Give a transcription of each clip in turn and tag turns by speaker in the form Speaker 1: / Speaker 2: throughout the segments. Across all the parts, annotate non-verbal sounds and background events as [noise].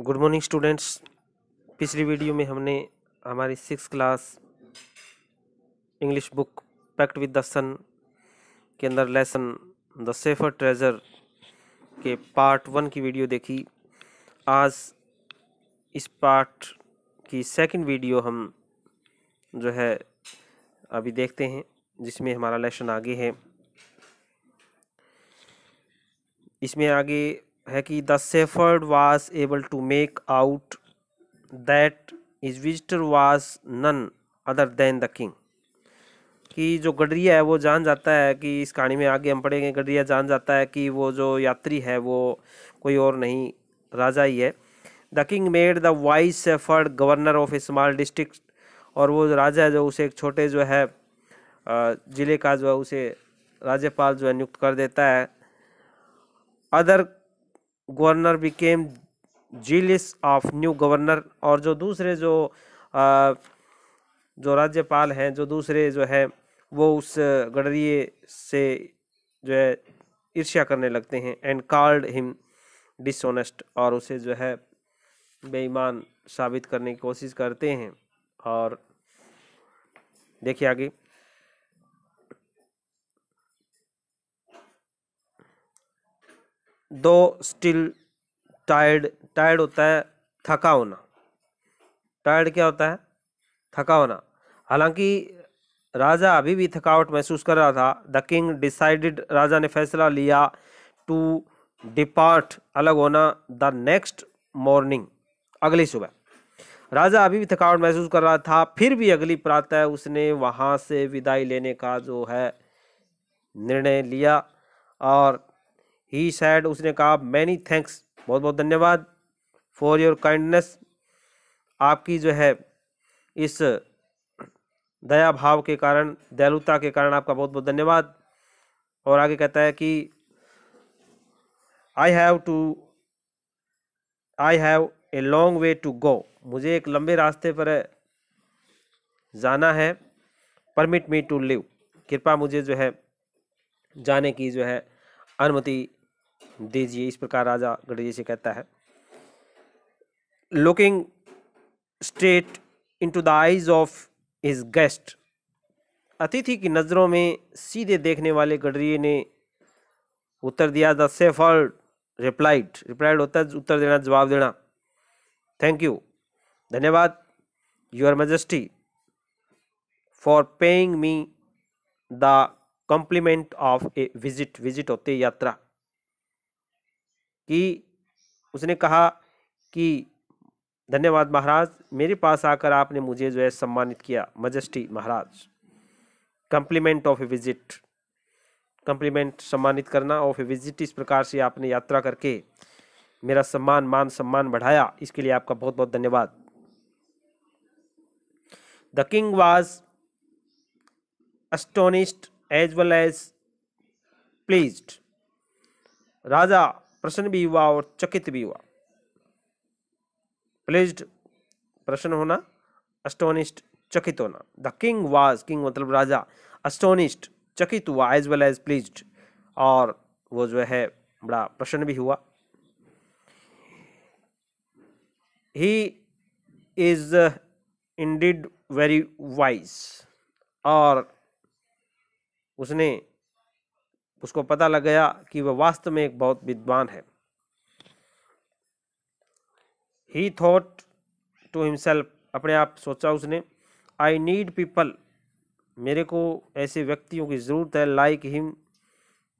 Speaker 1: good morning students पिछली video में हमने हमारी six class English book pact with the sun के अंदर लेसन द सेफर ट्रेजर के पार्ट वन की वीडियो देखी आज इस पार्ट की सेकंड वीडियो हम जो है अभी देखते हैं जिसमें हमारा लेसन आगे है इसमें आगे है कि the shepherd was able to make out that is visitor was none other than the king कि जो गडरिया है वो जान जाता है कि इस कहानी में आगे हम पढ़ेंगे गडरिया जान जाता है कि वो जो यात्री है वो कोई और नहीं राजा ही है the king made the wise shepherd governor of a small district और वो राजा है जो उसे एक छोटे जो है ज़िले का जो है उसे राज्यपाल जो है नियुक्त कर देता है other governor became jealous of new governor और जो दूसरे जो आ, जो राज्यपाल हैं जो दूसरे जो है वो उस गडरिए से जो है ईर्ष्या करने लगते हैं एंड कॉल्ड हिम डिसऑनेस्ट और उसे जो है बेईमान साबित करने की कोशिश करते हैं और देखिए आगे दो स्टिल टायर्ड टायर्ड होता है थका होना टायर्ड क्या होता है थका होना हालांकि राजा अभी भी थकावट महसूस कर रहा था द किंग डिसाइडेड राजा ने फैसला लिया टू डिपार्ट अलग होना द नेक्स्ट मॉर्निंग अगली सुबह राजा अभी भी थकावट महसूस कर रहा था फिर भी अगली प्रातः उसने वहाँ से विदाई लेने का जो है निर्णय लिया और ही सैड उसने कहा मैनी थैंक्स बहुत बहुत धन्यवाद फॉर योर काइंडनेस आपकी जो है इस दया भाव के कारण दयालुता के कारण आपका बहुत बहुत धन्यवाद और आगे कहता है कि I have to I have a long way to go मुझे एक लंबे रास्ते पर जाना है परमिट मी टू लिव कृपा मुझे जो है जाने की जो है अनुमति दीजिए इस प्रकार राजा गणेश जी से कहता है looking straight to the eyes of his guest अतिथि की नज़रों में सीधे देखने वाले गडरिए ने उत्तर दिया द ऑल रिप्लाइड रिप्लाइड होता है उत्तर देना जवाब देना थैंक यू धन्यवाद your majesty for paying me the compliment of a visit visit होते यात्रा कि उसने कहा कि धन्यवाद महाराज मेरे पास आकर आपने मुझे जो है सम्मानित किया मजेस्टी महाराज compliment of a visit compliment सम्मानित करना ऑफ ए विजिट इस प्रकार से आपने यात्रा करके मेरा सम्मान मान सम्मान बढ़ाया इसके लिए आपका बहुत बहुत धन्यवाद the king was astonished as well as pleased राजा प्रसन्न भी हुआ और चकित भी हुआ प्लेज प्रसन्न होना अस्टोनिस्ट चकित होना द किंग वाज किंग मतलब राजा अस्टोनिस्ट चकित हुआ एज वेल एज प्लीज और वो जो है बड़ा प्रसन्न भी हुआ he is indeed very wise और उसने उसको पता लग गया कि वह वास्तव में एक बहुत विद्वान है ही थॉट टू हिमसेल्फ अपने आप सोचा उसने आई नीड पीपल मेरे को ऐसे व्यक्तियों की ज़रूरत है like him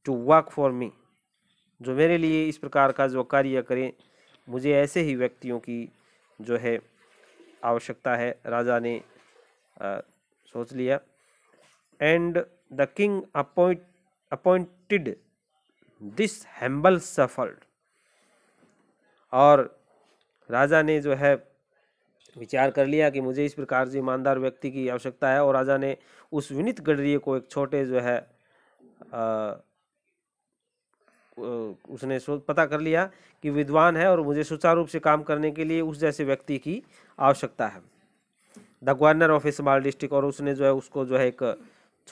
Speaker 1: to work for me जो मेरे लिए इस प्रकार का जो कार्य करें मुझे ऐसे ही व्यक्तियों की जो है आवश्यकता है राजा ने आ, सोच लिया and the king appoint appointed this humble shepherd और राजा ने जो है विचार कर लिया कि मुझे इस प्रकार से ईमानदार व्यक्ति की आवश्यकता है और राजा ने उस विनित गडरिए को एक छोटे जो है आ, उसने पता कर लिया कि विद्वान है और मुझे सुचारू रूप से काम करने के लिए उस जैसे व्यक्ति की आवश्यकता है the governor of a small district और उसने जो है उसको जो है एक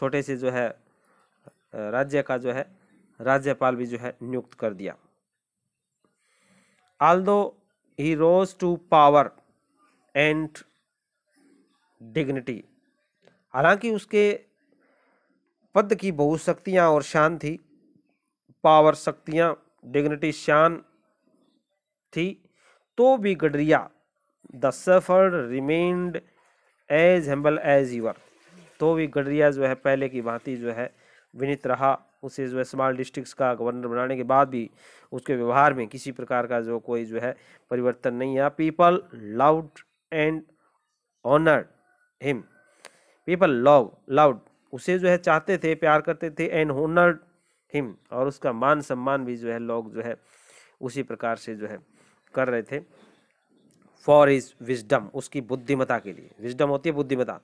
Speaker 1: छोटे से जो है राज्य का जो है राज्यपाल भी जो है नियुक्त कर दिया although he rose to power and dignity हालांकि उसके पद की बहुत शक्तियां और शान थी पावर शक्तियाँ डिग्निटी शान थी तो भी गडरिया the shepherd remained as humble as ever तो भी गडरिया जो है पहले की भांति जो है विनित रहा उसे जो है स्मॉल डिस्ट्रिक्स का गवर्नर बनाने के बाद भी उसके व्यवहार में किसी प्रकार का जो कोई जो है परिवर्तन नहीं आया people laud and honour him people love laud उसे जो है चाहते थे प्यार करते थे एंड होनर्ड हिम और उसका मान सम्मान भी जो है लोग जो है उसी प्रकार से जो है कर रहे थे फॉर इज विजडम उसकी बुद्धिमता के लिए विजडम होती है बुद्धिमता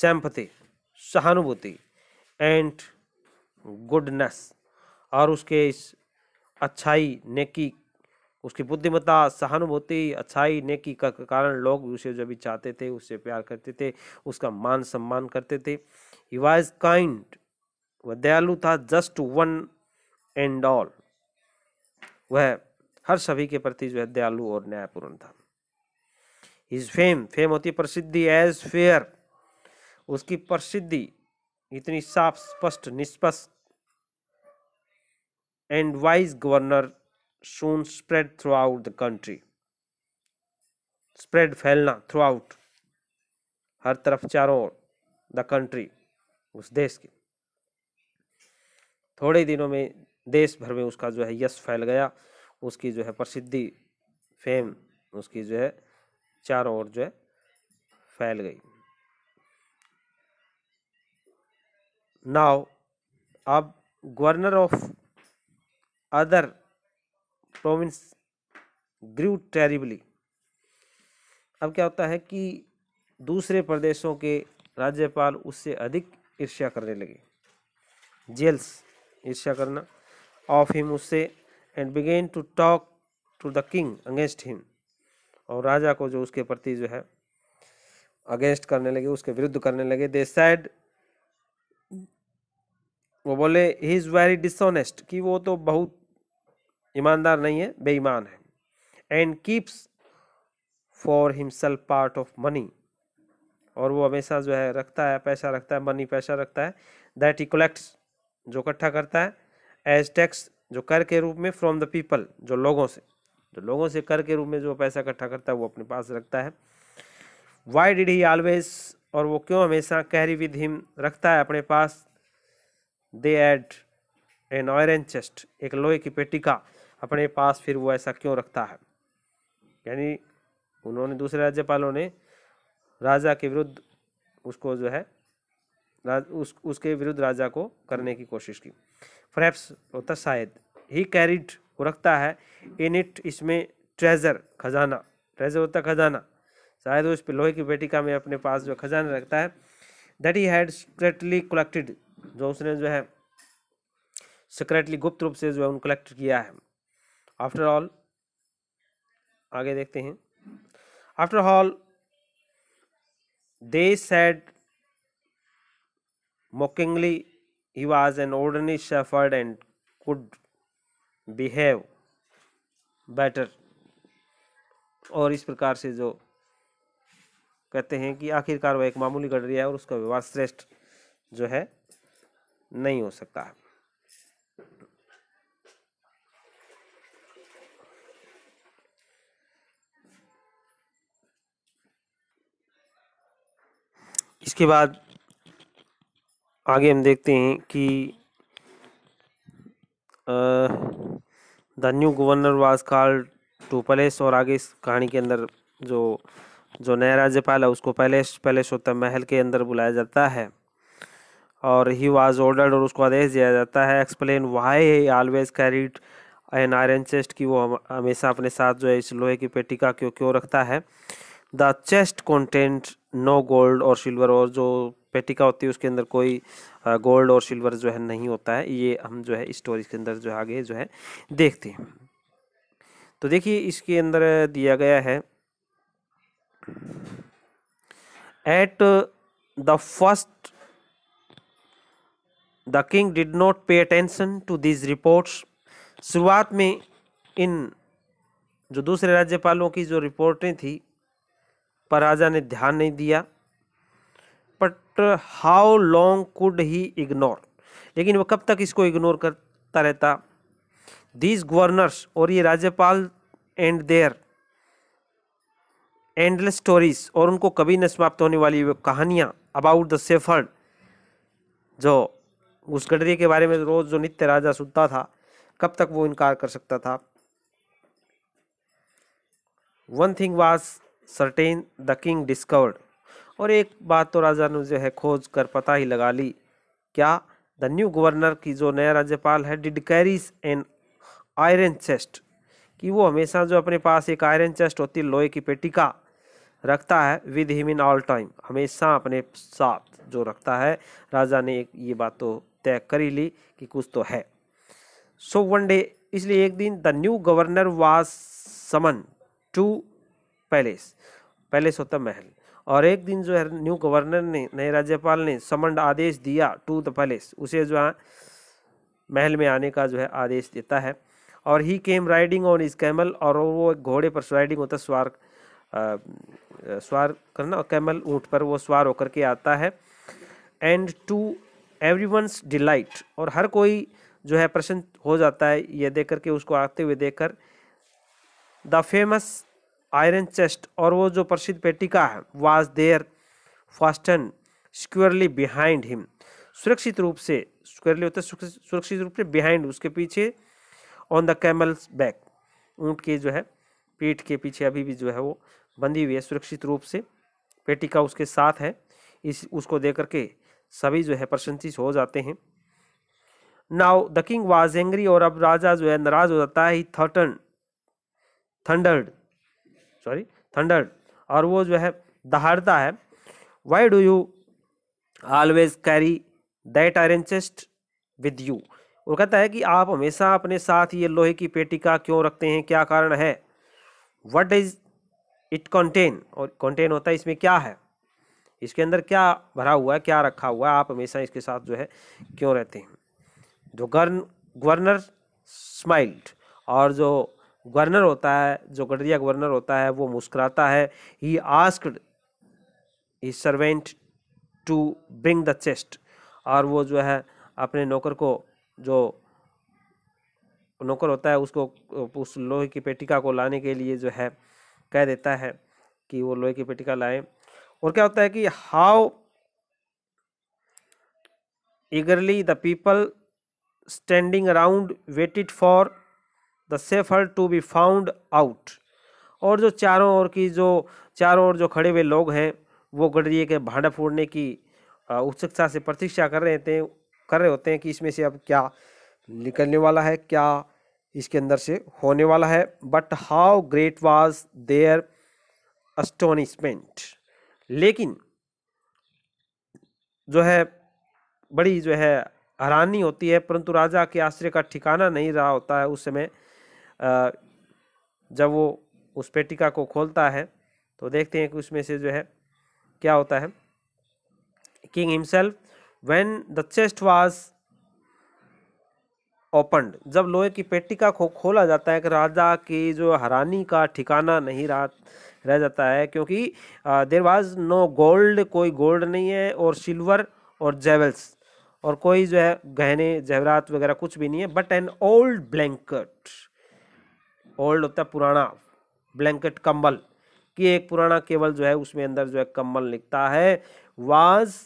Speaker 1: सैम्पति सहानुभूति एंड गुडनेस और उसके इस अच्छाई नेकी उसकी बुद्धिमत्ता सहानुभूति अच्छाई नेकी का कारण लोग उसे जब भी चाहते थे उससे प्यार करते थे उसका मान सम्मान करते थे ही वाज काइंड वह दयालु था जस्ट वन एंड ऑल वह हर सभी के प्रति जो है दयालु और न्यायपूर्ण था इज फेम फेम होती है प्रसिद्धि एज फेयर उसकी प्रसिद्धि इतनी साफ स्पष्ट निष्पक्ष and wise governor soon spread throughout the country spread फैलना थ्रू आउट हर तरफ चारों ओर द कंट्री उस देश की थोड़े दिनों में देश भर में उसका जो है यश फैल गया उसकी जो है प्रसिद्धि फेम उसकी जो है चारों ओर जो है फैल गई नाउ अब governor of other province grew terribly अब क्या होता है कि दूसरे प्रदेशों के राज्यपाल उससे अधिक ईर्ष्या करने लगे जेल्स ईर्ष्या करना ऑफ हिम उससे and began to talk to the king against him और राजा को जो उसके प्रति जो है अगेंस्ट करने लगे उसके विरुद्ध करने लगे दे सैड वो बोले ही इज़ वेरी डिसऑनेस्ट कि वो तो बहुत ईमानदार नहीं है बेईमान है and keeps for himself part of money और वो हमेशा जो है रखता है पैसा रखता है मनी पैसा रखता है दैट ही कलेक्ट्स जो इकट्ठा करता है एज टैक्स जो कर के रूप में फ्रॉम द पीपल जो लोगों से जो लोगों से कर के रूप में जो पैसा इकट्ठा करता है वो अपने पास रखता है वाई डिड ही ऑलवेज और वो क्यों हमेशा कैरी विद हिम रखता है अपने पास they add an iron chest एक लोहे की पेटिका अपने पास फिर वो ऐसा क्यों रखता है यानी उन्होंने दूसरे राज्यपालों ने राजा के विरुद्ध उसको जो है उस उसके विरुद्ध राजा को करने की कोशिश की फ्रैप्स होता शायद ही कैरिड वो रखता है इन इट इसमें ट्रेजर खजाना ट्रेजर होता खजाना शायद उस पर लोहे की पेटिका में अपने पास जो खजाना रखता है that he had straightly collected जो उसने जो है सिक्रेटली गुप्त रूप से जो है उनको कलेक्ट किया है आफ्टर ऑल आगे देखते हैं after all they said mockingly he was an ordinary shepherd and could behave better और इस प्रकार से जो कहते हैं कि आखिरकार वह एक मामूली रही है और उसका व्यवहार श्रेष्ठ जो है नहीं हो सकता इसके बाद आगे हम देखते हैं कि the new governor was called to palace और आगे इस कहानी के अंदर जो जो नया राज्यपाल है उसको पैलेस पैलेस होता है महल के अंदर बुलाया जाता है और ही वाज ऑर्डर्ड और उसको आदेश दिया जाता है explain why he always carried an iron chest की वो हमेशा अपने साथ जो है इस लोहे की पेटी का क्यों क्यों रखता है the chest content no gold और सिल्वर और जो पेटिका होती है उसके अंदर कोई गोल्ड और सिल्वर जो है नहीं होता है ये हम जो है स्टोरी के अंदर जो आगे जो है देखते हैं तो देखिए इसके अंदर दिया गया है at the first the king did not pay attention to these reports शुरुआत में इन जो दूसरे राज्यपालों की जो रिपोर्टें थी पर राजा ने ध्यान नहीं दिया but how long could he ignore लेकिन वो कब तक इसको इग्नोर करता रहता दीज गवर्नर्स और ये राज्यपाल एंड देयर एंडलेस स्टोरीज और उनको कभी न समाप्त होने वाली वो कहानियाँ अबाउट द सेफर्ड जो उस गडरिए के बारे में रोज़ जो नित्य राजा सुनता था कब तक वो इनकार कर सकता था one thing was certain the king discovered और एक बात तो राजा ने जो है खोज कर पता ही लगा ली क्या द न्यू गवर्नर की जो नया राज्यपाल है did carries an iron chest कि वो हमेशा जो अपने पास एक आयरन चेस्ट होती है लोहे की पेटिका रखता है with him in all time हमेशा अपने साथ जो रखता है राजा ने एक ये बात तो तय करी ली कि कुछ तो है सो वन डे इसलिए एक दिन the new governor was summon to palace palace होता महल और एक दिन जो है न्यू गवर्नर ने नए राज्यपाल ने समन आदेश दिया टू द पैलेस उसे जो है महल में आने का जो है आदेश देता है और he came riding on his camel और वो घोड़े पर राइडिंग होता स्वार स्वार करना कैमल ऊँट पर वो स्वार होकर के आता है एंड टू एवरीवंस डिलाइट और हर कोई जो है प्रसन्न हो जाता है यह देख करके उसको आते हुए देखकर द फेमस आयरन चेस्ट और वो जो प्रसिद्ध पेटिका है was there fasten squarely behind him सुरक्षित रूप से स्क्योरली होता है सुरक्षित रूप से बिहाइंड उसके पीछे ऑन द कैमल्स बैक ऊँट के जो है पीठ के पीछे अभी भी जो है वो बंधी हुई है सुरक्षित रूप से पेटिका उसके साथ है इस उसको दे करके सभी जो है प्रशंसित हो जाते हैं now the king was angry और अब राजा जो है नाराज हो जाता है ही थर्टन थंडर्ड सॉरी थंडर्ड और वो जो है दहाड़ता है why do you always carry that iron chest with you वो कहता है कि आप हमेशा अपने साथ ये लोहे की पेटिका क्यों रखते हैं क्या कारण है वट इज़ इट कॉन्टेन और कॉन्टेन होता है इसमें क्या है इसके अंदर क्या भरा हुआ है क्या रखा हुआ है आप हमेशा इसके साथ जो है क्यों रहते हैं जो गर्न गवर्नर स्माइल्ड और जो गवर्नर होता है जो गडरिया गवर्नर होता है वो मुस्कुराता है he asked his servant to bring the chest और वो जो है अपने नौकर को जो नौकर होता है उसको उस लोहे की पेटिका को लाने के लिए जो है कह देता है कि वो लोहे की पेटिका लाएं और क्या होता है कि how eagerly the people standing around waited for the secret to be found out और जो चारों ओर की जो चारों ओर जो खड़े हुए लोग हैं वो गडरिए के भांडा फोड़ने की उत्सुकता से प्रतीक्षा कर रहे थे कर रहे होते हैं कि इसमें से अब क्या निकलने वाला है क्या इसके अंदर से होने वाला है but how great was their astonishment लेकिन जो है बड़ी जो है हैरानी होती है परंतु राजा के आश्रय का ठिकाना नहीं रहा होता है उस समय जब वो उस पेटिका को खोलता है तो देखते हैं कि उसमें से जो है क्या होता है king himself when the chest was open जब लोहे की पेटिका को खोला जाता है कि राजा की जो हरानी का ठिकाना नहीं रहा रह जाता है क्योंकि देर वाज नो गोल्ड कोई गोल्ड नहीं है और सिल्वर और जेवल्स और कोई जो है गहने जेवरात वगैरह कुछ भी नहीं है but an old blanket old होता है पुराना ब्लैंकेट कम्बल कि एक पुराना केवल जो है उसमें अंदर जो है कम्बल लिखता है was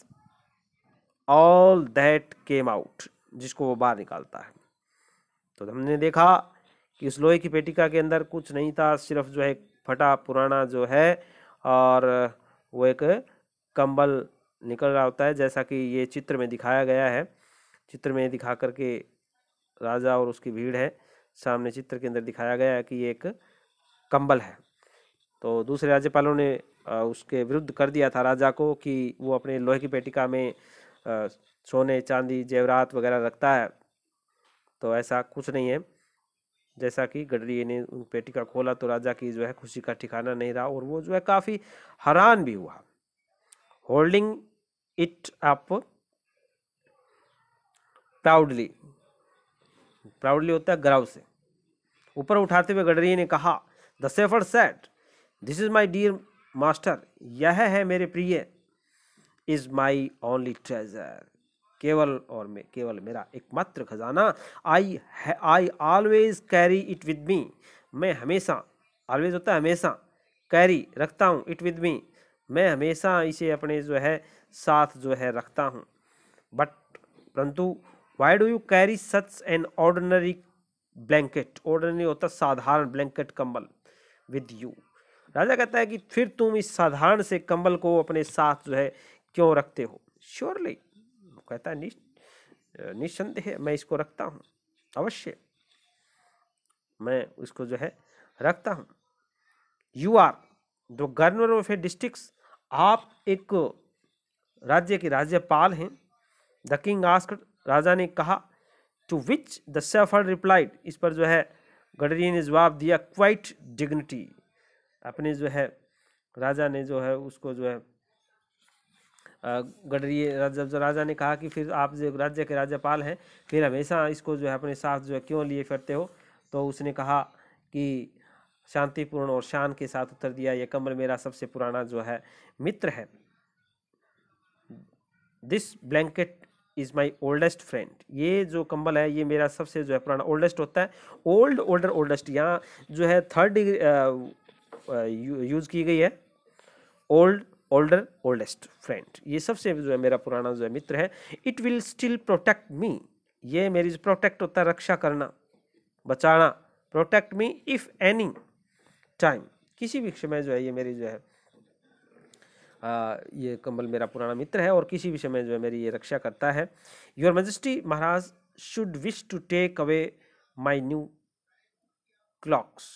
Speaker 1: all that came out जिसको वो बाहर निकालता है तो हमने देखा कि उस लोहे की पेटिका के अंदर कुछ नहीं था सिर्फ जो है फटा पुराना जो है और वो एक कंबल निकल रहा होता है जैसा कि ये चित्र में दिखाया गया है चित्र में दिखा करके राजा और उसकी भीड़ है सामने चित्र के अंदर दिखाया गया है कि ये एक कंबल है तो दूसरे राज्यपालों ने उसके विरुद्ध कर दिया था राजा को कि वो अपने लोहे की पेटिका में सोने चांदी जेवरात वगैरह रखता है तो ऐसा कुछ नहीं है जैसा कि गडरी ने उन पे टीका खोला तो राजा की जो है खुशी का ठिकाना नहीं रहा और वो जो है काफ़ी हैरान भी हुआ holding it up proudly proudly होता है गर्व से ऊपर उठाते हुए गडरी ने कहा the shepherd said this is my dear master यह है मेरे प्रिय इज़ माई ओनली ट्रेजर केवल और मे, केवल मेरा एकमात्र खजाना I I always carry it with me मैं हमेशा ऑलवेज होता है हमेशा कैरी रखता हूँ इट विद मी मैं हमेशा इसे अपने जो है साथ जो है रखता हूँ बट परंतु why do you carry such an ordinary blanket ordinary होता साधारण ब्लैंकेट कंबल विद यू राजा कहता है कि फिर तुम इस साधारण से कंबल को अपने साथ जो है क्यों रखते हो श्योरली कहता है निस्संदेह मैं इसको रखता हूँ अवश्य मैं उसको जो है रखता हूँ you are the governor of a district आप एक राज्य के राज्यपाल हैं द किंग आस्क राजा ने कहा to which the shepherd replied इस पर जो है गडरी ने जवाब दिया क्वाइट डिग्निटी अपने जो है राजा ने जो है उसको जो है गडरिए जब राजा ने कहा कि फिर आप जो राज्य के राज्यपाल हैं फिर हमेशा इसको जो है अपने साथ जो है क्यों लिए फिरते हो तो उसने कहा कि शांतिपूर्ण और शान के साथ उत्तर दिया यह कमर मेरा सबसे पुराना जो है मित्र है this blanket is my oldest friend ये जो कंबल है ये मेरा सबसे जो है पुराना ओल्डेस्ट होता है ओल्ड ओल्डर ओल्डेस्ट यहाँ जो है थर्ड डिग्री यूज़ की गई है ओल्ड ओल्डर ओल्डेस्ट फ्रेंड ये सबसे जो है मेरा पुराना जो है मित्र है it will still protect me ये मेरी जो प्रोटेक्ट होता है रक्षा करना बचाना protect me if any time किसी भी समय जो है ये मेरी जो है आ, ये कंबल मेरा पुराना मित्र है और किसी भी समय जो है मेरी ये रक्षा करता है योर मजिस्ट्री महाराज should wish to take away my new cloaks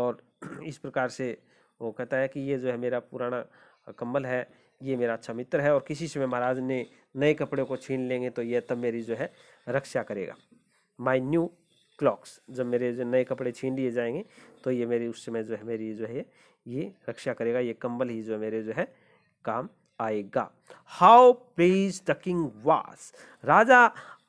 Speaker 1: और [clears throat] इस प्रकार से वो कहता है कि ये जो है मेरा पुराना कम्बल है ये मेरा अच्छा मित्र है और किसी समय महाराज ने नए कपड़े को छीन लेंगे तो यह तब मेरी जो है रक्षा करेगा माई न्यू क्लॉक्स जब मेरे जो नए कपड़े छीन लिए जाएंगे तो ये मेरी उस समय जो है मेरी जो है ये रक्षा करेगा ये कंबल ही जो मेरे जो है काम आएगा हाउ प्लीज द किंग वास राजा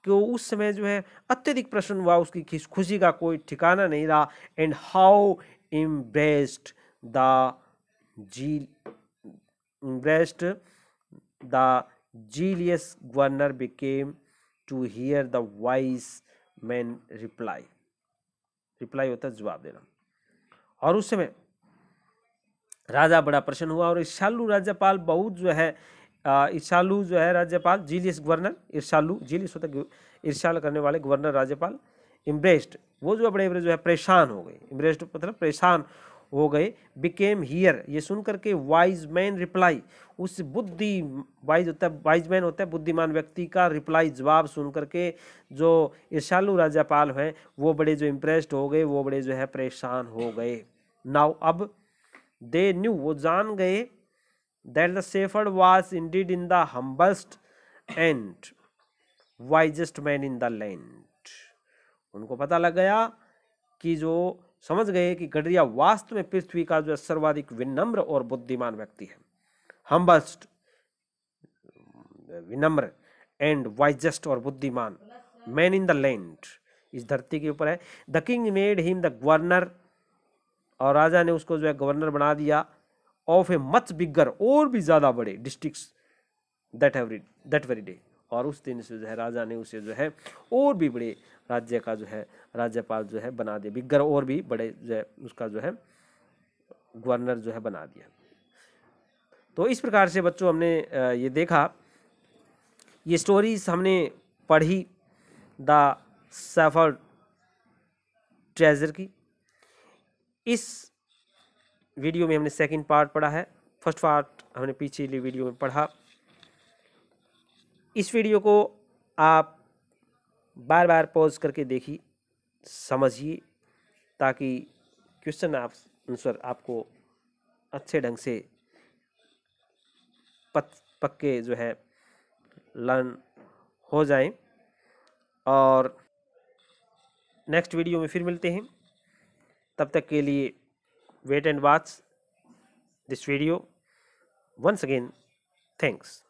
Speaker 1: को उस समय जो है अत्यधिक प्रसन्न हुआ उसकी खुशी का कोई ठिकाना नहीं रहा एंड हाउ इम्बेस्ड द जी ब्रेस्ट the jealous governor became to hear the wise man reply reply होता है जवाब देना और उस समय राजा बड़ा प्रसन्न हुआ और ईर्षालु राज्यपाल बहुत जो है ईर्षालु जो है राज्यपाल जीलियस गवर्नर ईर्षालु जीलियस होता है ईर्षाल करने वाले गवर्नर राज्यपाल इम्ब्रेस्ड वो जो है बड़े बड़े जो है परेशान हो गए इम्ब्रेस्ड मतलब परेशान हो गए बिकेम हियर ये सुन करके वाइज मैन रिप्लाई उस बुद्धि वाइज होता है वाइज मैन होता है बुद्धिमान व्यक्ति का रिप्लाई जवाब सुन करके जो ईर्षालु राज्यपाल हैं वो बड़े जो इम्प्रेस्ड हो गए वो बड़े जो है परेशान हो गए नाउ अब दे न्यू वो जान गए that the shepherd was deed in the humblest and wisest man in the land उनको पता लग गया कि जो समझ गए कि गडरिया वास्तव में पृथ्वी का जो सर्वाधिक विनम्र और बुद्धिमान व्यक्ति है हम्बस्ट विनम्र एंड वाइजेस्ट और बुद्धिमान मैन इन द लैंड इस धरती के ऊपर है the king made him the governor और राजा ने उसको जो है गवर्नर बना दिया ऑफ ए मच बिगर और भी ज़्यादा बड़े district that every that very day और उस दिन से जो है राजा ने उसे जो है और भी बड़े राज्य का जो है राज्यपाल जो है बना दिया बिगर और भी बड़े जो है उसका जो है गवर्नर जो है बना दिया तो इस प्रकार से बच्चों हमने ये देखा ये स्टोरीज हमने पढ़ी द सफर ट्रेजर की इस वीडियो में हमने सेकंड पार्ट पढ़ा है फर्स्ट पार्ट हमने पीछे वीडियो में पढ़ा इस वीडियो को आप बार बार पॉज करके देखिए समझिए ताकि क्वेश्चन आप आंसर आपको अच्छे ढंग से पत, पक्के जो है लर्न हो जाए और नेक्स्ट वीडियो में फिर मिलते हैं तब तक के लिए wait and watch this video once again thanks